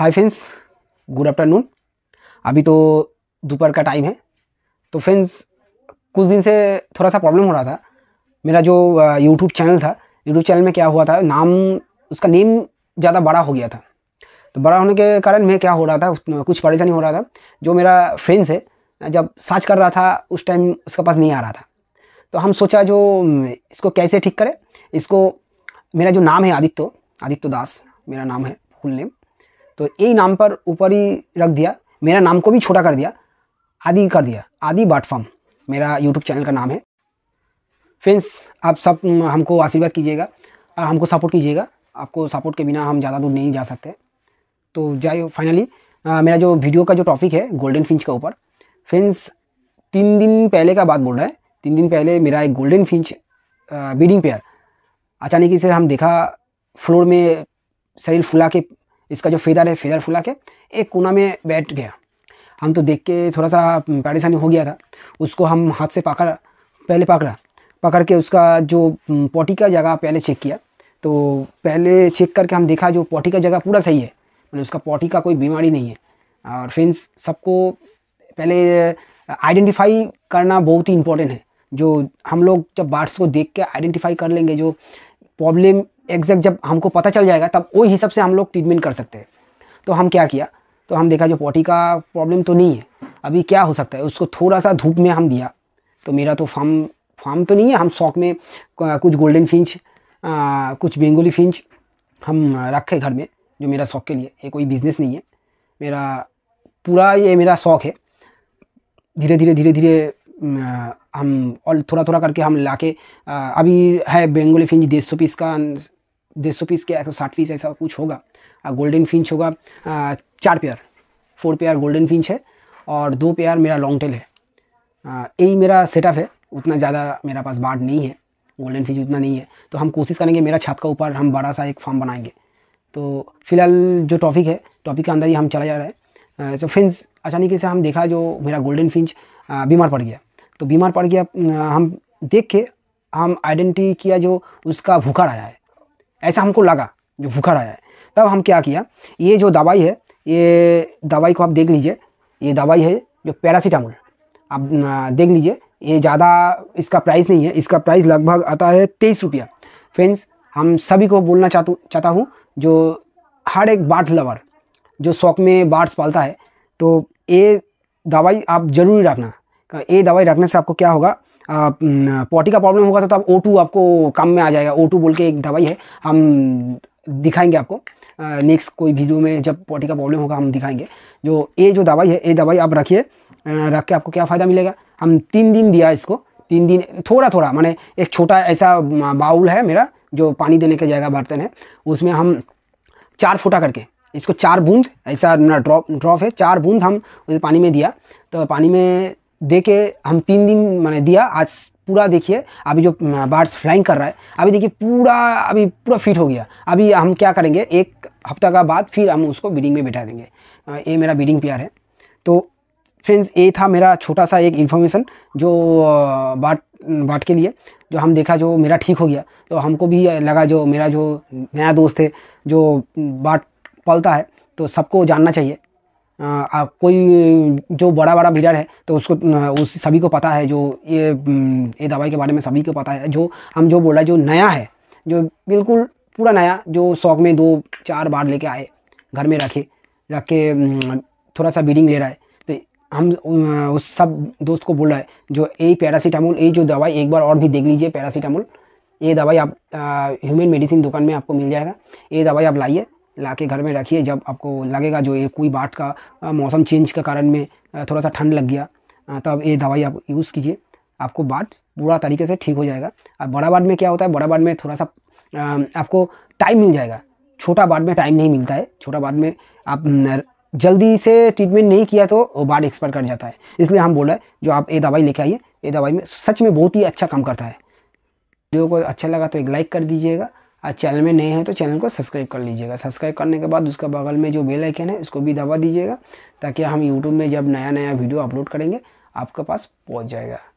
hi friends good afternoon अभी तो दोपहर का टाइम है तो फ्रेंड्स कुछ दिन से थोड़ा सा प्रॉब्लम हो रहा था मेरा जो यूट्यूब चैनल था यूट्यूब चैनल में क्या हुआ था नाम उसका नेम ज़्यादा बड़ा हो गया था तो बड़ा होने के कारण मैं क्या हो रहा था कुछ परेशानी हो रहा था जो मेरा फ्रेंड्स है जब सर्च कर रहा था उस टाइम उसके पास नहीं आ रहा था तो हम सोचा जो इसको कैसे ठीक करें इसको मेरा जो नाम है आदित्य आदित्य दास मेरा नाम है फुल नेम तो यही नाम पर ऊपर ही रख दिया मेरा नाम को भी छोटा कर दिया आदि कर दिया आदि बाटफॉर्म मेरा यूट्यूब चैनल का नाम है फ्रेंड्स आप सब हमको आशीर्वाद कीजिएगा और हमको सपोर्ट कीजिएगा आपको सपोर्ट के बिना हम ज़्यादा दूर नहीं जा सकते तो जाइए फाइनली मेरा जो वीडियो का जो टॉपिक है गोल्डन फिंच के ऊपर फ्रेंड्स तीन दिन पहले का बात बोल रहा है तीन दिन पहले मेरा एक गोल्डन फिंच बीडिंग पेयर अचानक से हम देखा फ्लोर में शरीर फुला के इसका जो फेदर है फेदर फुला के एक कोना में बैठ गया हम तो देख के थोड़ा सा परेशानी हो गया था उसको हम हाथ से पकड़ा पहले पकड़ा पकड़ के उसका जो पोटी का जगह पहले चेक किया तो पहले चेक करके हम देखा जो पोटी का जगह पूरा सही है मतलब उसका पोटी का कोई बीमारी नहीं है और फ्रेंड्स सबको पहले आइडेंटिफाई करना बहुत ही इम्पोर्टेंट है जो हम लोग जब बार्ड्स को देख के आइडेंटिफाई कर लेंगे जो प्रॉब्लम एग्जैक्ट जब हमको पता चल जाएगा तब वही हिसाब से हम लोग ट्रीटमेंट कर सकते हैं तो हम क्या किया तो हम देखा जो पॉटी का प्रॉब्लम तो नहीं है अभी क्या हो सकता है उसको थोड़ा सा धूप में हम दिया तो मेरा तो फार्म फार्म तो नहीं है हम शौक में कुछ गोल्डन फिंच आ, कुछ बेंगोली फिंच हम रखे घर में जो मेरा शौक के लिए ये कोई बिजनेस नहीं है मेरा पूरा ये मेरा शौक है धीरे धीरे धीरे धीरे हम और थोड़ा थोड़ा करके हम लाके अभी है बेंगोली फिंच डेढ़ सौ पीस का डेढ़ सौ पीस के एक तो सौ साठ पीस ऐसा कुछ होगा गोल्डन फिंच होगा चार pair four pair golden finch है और दो पेयर मेरा लॉन्ग टेल है यही मेरा सेटअप है उतना ज़्यादा मेरा पास बाढ़ नहीं है गोल्डन फिंच उतना नहीं है तो हम कोशिश करेंगे मेरा छत का ऊपर हम बड़ा सा एक फार्म बनाएंगे तो फिलहाल जो टॉपिक है टॉपिक के अंदर ही हम चला जा रहे हैं तो फिंस अचानक से हम देखा जो मेरा गोल्डन फिंच बीमार पड़ गया तो बीमार पड़ गया हम देख के हम आइडेंटिटी किया जो उसका भूखा आया है ऐसा हमको लगा जो बुखार आया है तब हम क्या किया ये जो दवाई है ये दवाई को आप देख लीजिए ये दवाई है जो पैरासीटामोल आप देख लीजिए ये ज़्यादा इसका प्राइस नहीं है इसका प्राइस लगभग आता है तेईस रुपया फ्रेंड्स हम सभी को बोलना चाहता चाहता हूँ जो हर एक बाट लवर जो शौक में बाट्स पालता है तो ये दवाई आप जरूरी रखना ये दवाई रखने से आपको क्या होगा पॉटी का प्रॉब्लम होगा तो आप ओ आपको काम में आ जाएगा ओ बोल के एक दवाई है हम दिखाएंगे आपको नेक्स्ट कोई वीडियो में जब पॉटी का प्रॉब्लम होगा हम दिखाएंगे जो ये जो दवाई है ये दवाई आप रखिए रख के आपको क्या फ़ायदा मिलेगा हम तीन दिन दिया इसको तीन दिन थोड़ा थोड़ा मैंने एक छोटा ऐसा बाउल है मेरा जो पानी देने के जगह बर्तन है उसमें हम चार फुटा करके इसको चार बूंद ऐसा ड्रॉप ड्रॉप है चार बूंद हम पानी में दिया तो पानी में दे के हम तीन दिन मैंने दिया आज पूरा देखिए अभी जो बार्ड्स फ्लाइंग कर रहा है अभी देखिए पूरा अभी पूरा फिट हो गया अभी हम क्या करेंगे एक हफ्ता का बाद फिर हम उसको बीडिंग में बैठा देंगे ये मेरा बीडिंग प्यार है तो फ्रेंड्स ये था मेरा छोटा सा एक इन्फॉर्मेशन जो बाट बाट के लिए जो हम देखा जो मेरा ठीक हो गया तो हमको भी लगा जो मेरा जो नया दोस्त है जो बाट पलता है तो सबको जानना चाहिए आप कोई जो बड़ा बड़ा ब्रीडर है तो उसको उस सभी को पता है जो ये ये दवाई के बारे में सभी को पता है जो हम जो बोला जो नया है जो बिल्कुल पूरा नया जो शौक में दो चार बार लेके आए घर में रखे रख के थोड़ा सा ब्रीडिंग ले रहा है तो हम उस सब दोस्त को बोल रहा है जो ये पैरासीटामोल ये जो दवाई एक बार और भी देख लीजिए पैरासीटामोल ये दवाई आप ह्यूमन मेडिसिन दुकान में आपको मिल जाएगा ये दवाई आप लाइए ला के घर में रखिए जब आपको लगेगा जो ये कोई बाट का मौसम चेंज के कारण में थोड़ा सा ठंड लग गया तब ये दवाई आप यूज़ कीजिए आपको बाट पूरा तरीके से ठीक हो जाएगा अब बड़ा बाट में क्या होता है बड़ा बाट में थोड़ा सा आपको टाइम मिल जाएगा छोटा बाट में टाइम नहीं मिलता है छोटा बाट में आप जल्दी से ट्रीटमेंट नहीं किया तो वो बाट एक्सपायर कर जाता है इसलिए हम बोल रहे हैं जो आप ये दवाई लेके आइए ये दवाई में सच में बहुत ही अच्छा काम करता है वीडियो को अच्छा लगा तो एक लाइक कर दीजिएगा और चैनल में नए हैं तो चैनल को सब्सक्राइब कर लीजिएगा सब्सक्राइब करने के बाद उसका बगल में जो बेल आइकन है उसको भी दबा दीजिएगा ताकि हम यूट्यूब में जब नया नया वीडियो अपलोड करेंगे आपके पास पहुँच जाएगा